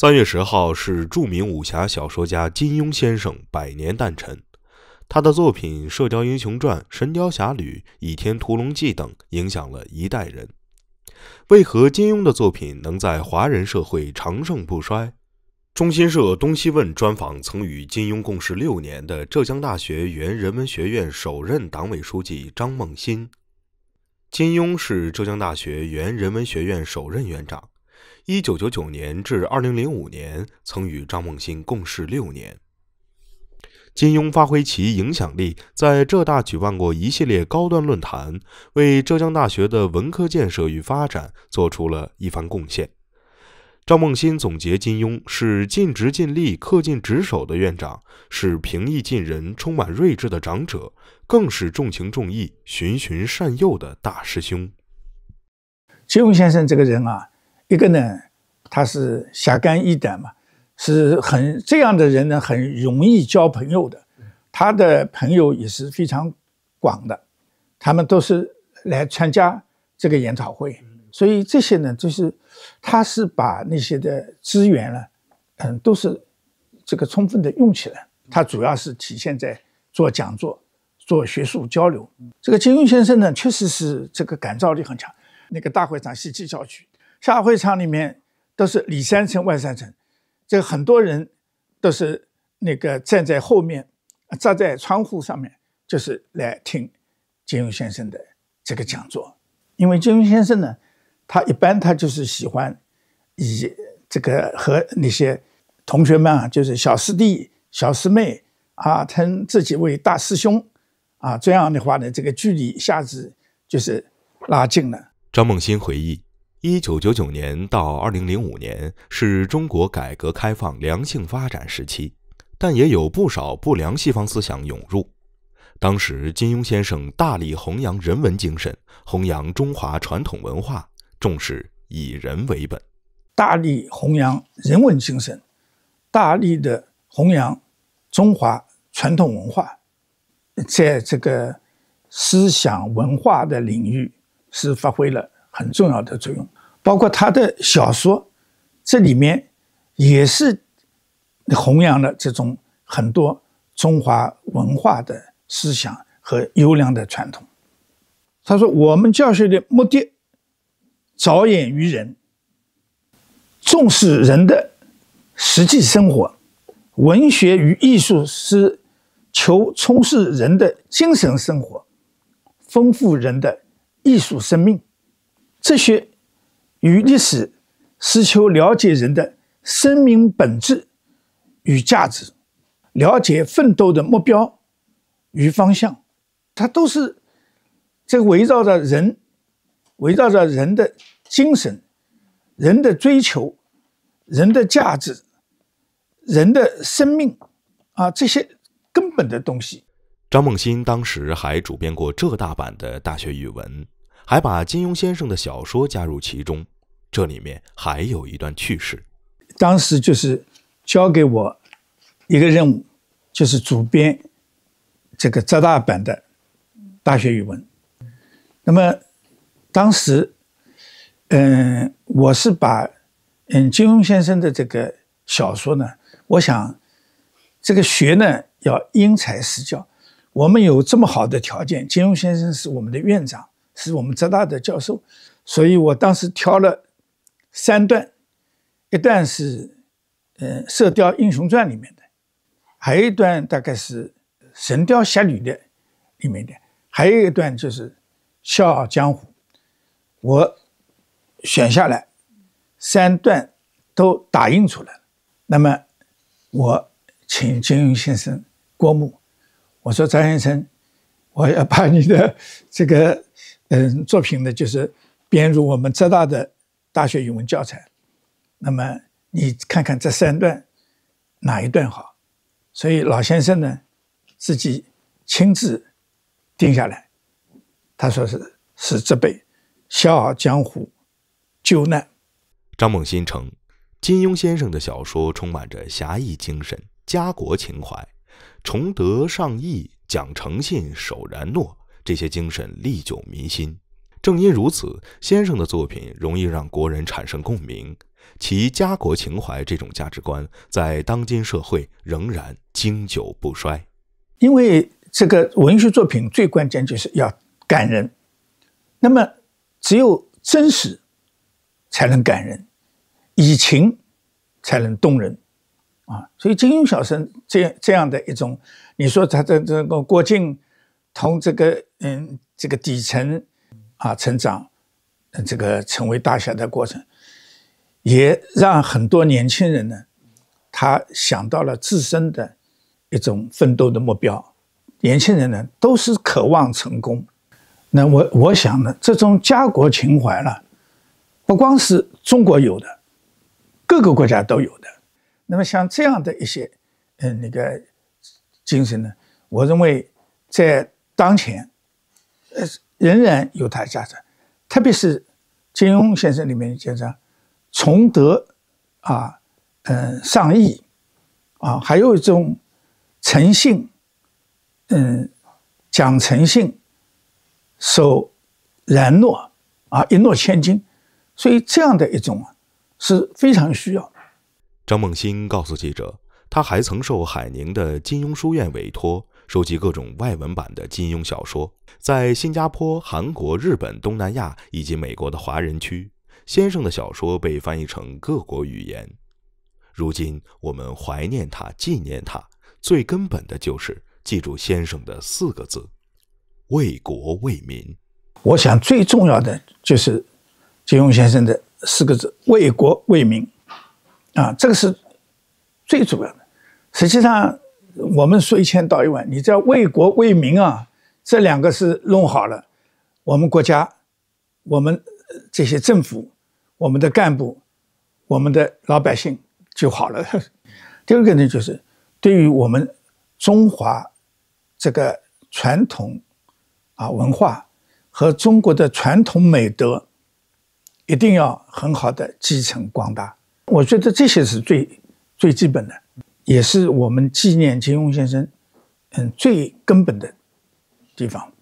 三月十号是著名武侠小说家金庸先生百年诞辰。他的作品《射雕英雄传》《神雕侠侣》《倚天屠龙记》等影响了一代人。为何金庸的作品能在华人社会长盛不衰？中新社东西问专访曾与金庸共事六年的浙江大学原人文学院首任党委书记张梦新。金庸是浙江大学原人文学院首任院长。一九九九年至二零零五年，曾与张梦欣共事六年。金庸发挥其影响力，在浙大举办过一系列高端论坛，为浙江大学的文科建设与发展做出了一番贡献。张梦欣总结：金庸是尽职尽力、恪尽职守的院长，是平易近人、充满睿智的长者，更是重情重义、循循善诱的大师兄。金庸先生这个人啊。一个呢，他是侠肝义胆嘛，是很这样的人呢，很容易交朋友的，他的朋友也是非常广的，他们都是来参加这个研讨会，所以这些呢，就是他是把那些的资源呢，嗯，都是这个充分的用起来。他主要是体现在做讲座、做学术交流。这个金庸先生呢，确实是这个感召力很强，那个大会长席地校去。下会场里面都是里三层外三层，这个很多人都是那个站在后面，站在窗户上面，就是来听金庸先生的这个讲座。因为金庸先生呢，他一般他就是喜欢以这个和那些同学们啊，就是小师弟、小师妹啊，称自己为大师兄啊，这样的话呢，这个距离一下子就是拉近了。张梦欣回忆。一九九九年到二零零五年是中国改革开放良性发展时期，但也有不少不良西方思想涌入。当时，金庸先生大力弘扬人文精神，弘扬中华传统文化，重视以人为本，大力弘扬人文精神，大力的弘扬中华传统文化，在这个思想文化的领域是发挥了。很重要的作用，包括他的小说，这里面也是弘扬了这种很多中华文化的思想和优良的传统。他说：“我们教学的目的，着眼于人，重视人的实际生活；文学与艺术是求充实人的精神生活，丰富人的艺术生命。”哲学与历史，是求了解人的生命本质与价值，了解奋斗的目标与方向。它都是这围绕着人，围绕着人的精神、人的追求、人的价值、人的生命啊，这些根本的东西。张梦欣当时还主编过浙大版的大学语文。还把金庸先生的小说加入其中，这里面还有一段趣事。当时就是交给我一个任务，就是主编这个浙大版的大学语文。那么当时，嗯，我是把嗯金庸先生的这个小说呢，我想这个学呢要因材施教，我们有这么好的条件，金庸先生是我们的院长。是我们浙大的教授，所以我当时挑了三段，一段是嗯《射雕英雄传》里面的，还有一段大概是《神雕侠侣》的里面的，还有一段就是《笑傲江湖》，我选下来三段都打印出来了。那么我请金庸先生过目，我说张先生，我要把你的这个。嗯，作品呢就是编入我们浙大的大学语文教材。那么你看看这三段哪一段好？所以老先生呢自己亲自定下来，他说是是这辈，笑傲江湖，救难。张梦新称，金庸先生的小说充满着侠义精神、家国情怀，崇德尚义，讲诚信，守然诺。这些精神历久弥新，正因如此，先生的作品容易让国人产生共鸣，其家国情怀这种价值观在当今社会仍然经久不衰。因为这个文学作品最关键就是要感人，那么只有真实才能感人，以情才能动人，啊，所以金庸小生这这样的一种，你说他的这个郭靖。从这个嗯，这个底层啊，成长，这个成为大侠的过程，也让很多年轻人呢，他想到了自身的一种奋斗的目标。年轻人呢，都是渴望成功。那我我想呢，这种家国情怀呢，不光是中国有的，各个国家都有的。那么像这样的一些嗯，那个精神呢，我认为在。当前，呃，仍然有它的价值，特别是金庸先生里面讲的“崇德”啊，嗯，“尚义”啊，还有一种诚信，嗯，讲诚信，守然诺啊，一诺千金，所以这样的一种是非常需要。张梦欣告诉记者，他还曾受海宁的金庸书院委托。收集各种外文版的金庸小说，在新加坡、韩国、日本、东南亚以及美国的华人区，先生的小说被翻译成各国语言。如今，我们怀念他、纪念他，最根本的就是记住先生的四个字：为国为民。我想最重要的就是金庸先生的四个字“为国为民”，啊，这个是最主要的。实际上。我们说一千道一万，你只要为国为民啊，这两个是弄好了，我们国家、我们这些政府、我们的干部、我们的老百姓就好了。第二个呢，就是对于我们中华这个传统啊文化和中国的传统美德，一定要很好的继承光大。我觉得这些是最最基本的。也是我们纪念钱穆先生，嗯，最根本的地方。